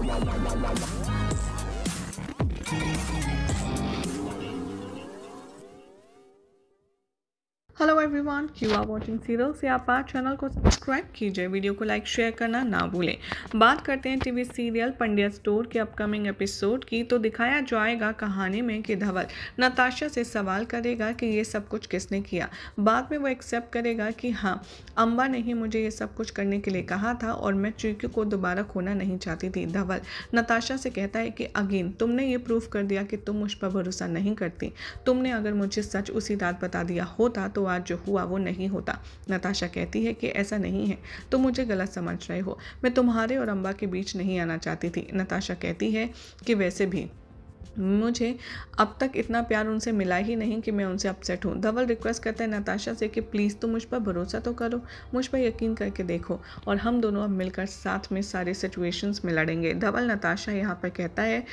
わあ hello everyone you are watching serial से आप आज चैनल को सब्सक्राइब कीजिए वीडियो को लाइक शेयर करना ना भूलें बात करते हैं टीवी सीरियल पंड्या स्टोर के अपकमिंग एपिसोड की तो दिखाया जाएगा कहानी में कि धवल नताशा से सवाल करेगा कि ये सब कुछ किसने किया बाद में वो एक्सेप्ट करेगा कि हाँ अम्बा ने ही मुझे ये सब कुछ करने के लिए कहा था और मैं चीकू को दोबारा खोना नहीं चाहती थी धवल नताशा से कहता है कि अगेन तुमने ये प्रूफ कर दिया कि तुम मुझ पर भरोसा नहीं करती तुमने अगर मुझे सच उसी रात बता दिया होता तो तो आज जो हुआ वो नहीं होता नताशा कहती है कि ऐसा नहीं है तुम तो मुझे गलत समझ रहे हो मैं तुम्हारे और अम्बा के बीच नहीं आना चाहती थी नताशा कहती है कि वैसे भी मुझे अब तक इतना प्यार उनसे मिला ही नहीं कि मैं उनसे अपसेट हूँ धवल रिक्वेस्ट करते हैं नताशा से कि प्लीज़ तुम मुझ पर भरोसा तो करो मुझ पर यकीन करके देखो और हम दोनों अब मिलकर साथ में सारे सिचुएशंस में लड़ेंगे धवल नताशा यहाँ पर कहता है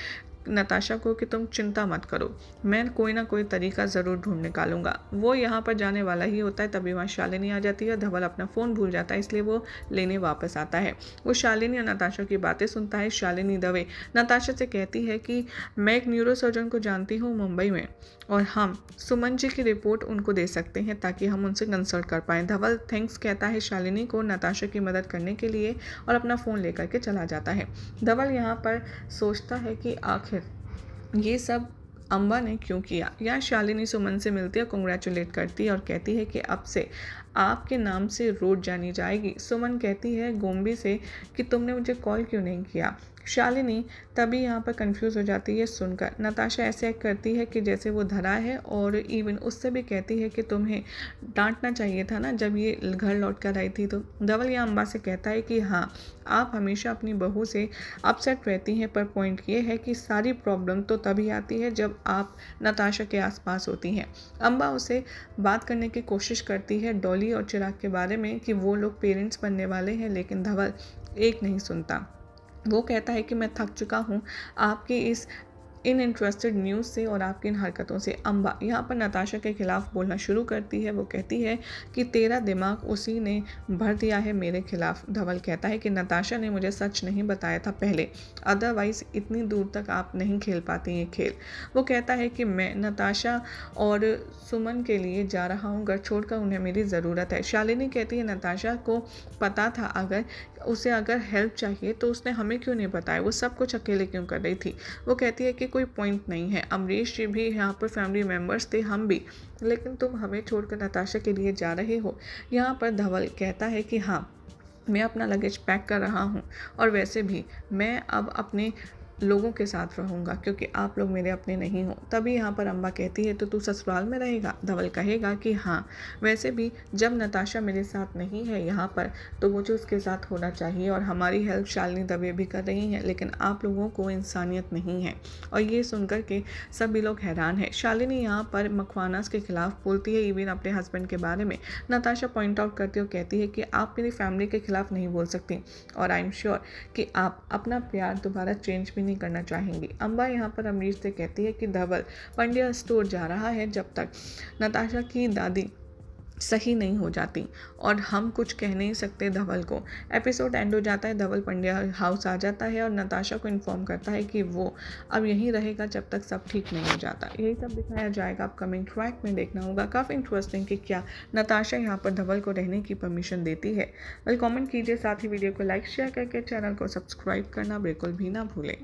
नताशा को कि तुम चिंता मत करो मैं कोई ना कोई तरीका ज़रूर ढूंढ निकालूंगा वो यहाँ पर जाने वाला ही होता है तभी वहाँ शालिनी आ जाती है धवल अपना फ़ोन भूल जाता है इसलिए वो लेने वापस आता है वो शालिनी और नताशा की बातें सुनता है शालिनी दवे नताशा से कहती है कि मैं एक न्यूरोसर्जन को जानती हूँ मुंबई में और हम सुमन जी की रिपोर्ट उनको दे सकते हैं ताकि हम उनसे कंसल्ट कर पाएँ धवल थैंक्स कहता है शालिनी को नताशा की मदद करने के लिए और अपना फ़ोन लेकर के चला जाता है धवल यहाँ पर सोचता है कि आखिर ये सब अम्बा ने क्यों किया या शालिनी सुमन से मिलती है कॉन्ग्रेचुलेट करती है और कहती है कि अब से आपके नाम से रोड जानी जाएगी सुमन कहती है गोम्बी से कि तुमने मुझे कॉल क्यों नहीं किया शालिनी तभी यहाँ पर कंफ्यूज हो जाती है सुनकर नताशा ऐसे एक्ट करती है कि जैसे वो धरा है और इवन उससे भी कहती है कि तुम्हें डांटना चाहिए था ना जब ये घर लौट कर आई थी तो धवल या अम्बा से कहता है कि हाँ आप हमेशा अपनी बहू से अपसेट रहती हैं पर पॉइंट ये है कि सारी प्रॉब्लम तो तभी आती है जब आप नताशा के आसपास होती हैं अम्बा उसे बात करने की कोशिश करती है डॉली धवली और चिराग के बारे में कि वो लोग पेरेंट्स बनने वाले हैं लेकिन धवल एक नहीं सुनता वो कहता है कि मैं थक चुका हूँ आपकी इस इन इंटरेस्टेड न्यूज़ से और आपकी इन हरकतों से अम्बा यहाँ पर नताशा के ख़िलाफ़ बोलना शुरू करती है वो कहती है कि तेरा दिमाग उसी ने भर दिया है मेरे खिलाफ धवल कहता है कि नताशा ने मुझे सच नहीं बताया था पहले अदरवाइज़ इतनी दूर तक आप नहीं खेल पाती ये खेल वो कहता है कि मैं नताशा और सुमन के लिए जा रहा हूँ घर छोड़कर उन्हें मेरी ज़रूरत है शालिनी कहती है नताशा को पता था अगर उसे अगर हेल्प चाहिए तो उसने हमें क्यों नहीं बताया वो सब कुछ अकेले क्यों कर रही थी वो कहती है कि कोई पॉइंट नहीं है अमरीश जी भी यहाँ पर फैमिली मेम्बर्स थे हम भी लेकिन तुम हमें छोड़कर नताशा के लिए जा रहे हो यहाँ पर धवल कहता है कि हाँ मैं अपना लगेज पैक कर रहा हूँ और वैसे भी मैं अब अपने लोगों के साथ रहूँगा क्योंकि आप लोग मेरे अपने नहीं हो तभी यहाँ पर अम्बा कहती है तो तू ससुराल में रहेगा धवल कहेगा कि हाँ वैसे भी जब नताशा मेरे साथ नहीं है यहाँ पर तो मुझे उसके साथ होना चाहिए और हमारी हेल्प शालिनी दबे भी कर रही हैं लेकिन आप लोगों को इंसानियत नहीं है और ये सुनकर के सभी लोग हैरान है शालिनी यहाँ पर मखवानास के खिलाफ बोलती है इवन अपने हस्बैंड के बारे में नताशा पॉइंट आउट करती हुई कहती है कि आप मेरी फैमिली के खिलाफ नहीं बोल सकती और आई एम श्योर कि आप अपना प्यार दोबारा चेंज भी नहीं नहीं करना चाहेंगी अम्बा यहाँ पर अमरीश से कहती है कि धवल पंड्या स्टोर जा रहा है जब तक नताशा की दादी सही नहीं हो जाती और हम कुछ कह नहीं सकते धवल को एपिसोड एंड हो जाता है धवल पंड्या हाउस आ जाता है और नताशा को इन्फॉर्म करता है कि वो अब यहीं रहेगा जब तक सब ठीक नहीं हो जाता यही सब दिखाया जाएगा अपकमिंग ट्रैक में देखना होगा काफ़ी इंटरेस्टिंग कि क्या नताशा यहाँ पर धवल को रहने की परमिशन देती है वेल कॉमेंट कीजिए साथ ही वीडियो को लाइक शेयर करके चैनल को सब्सक्राइब करना बिल्कुल भी ना भूलें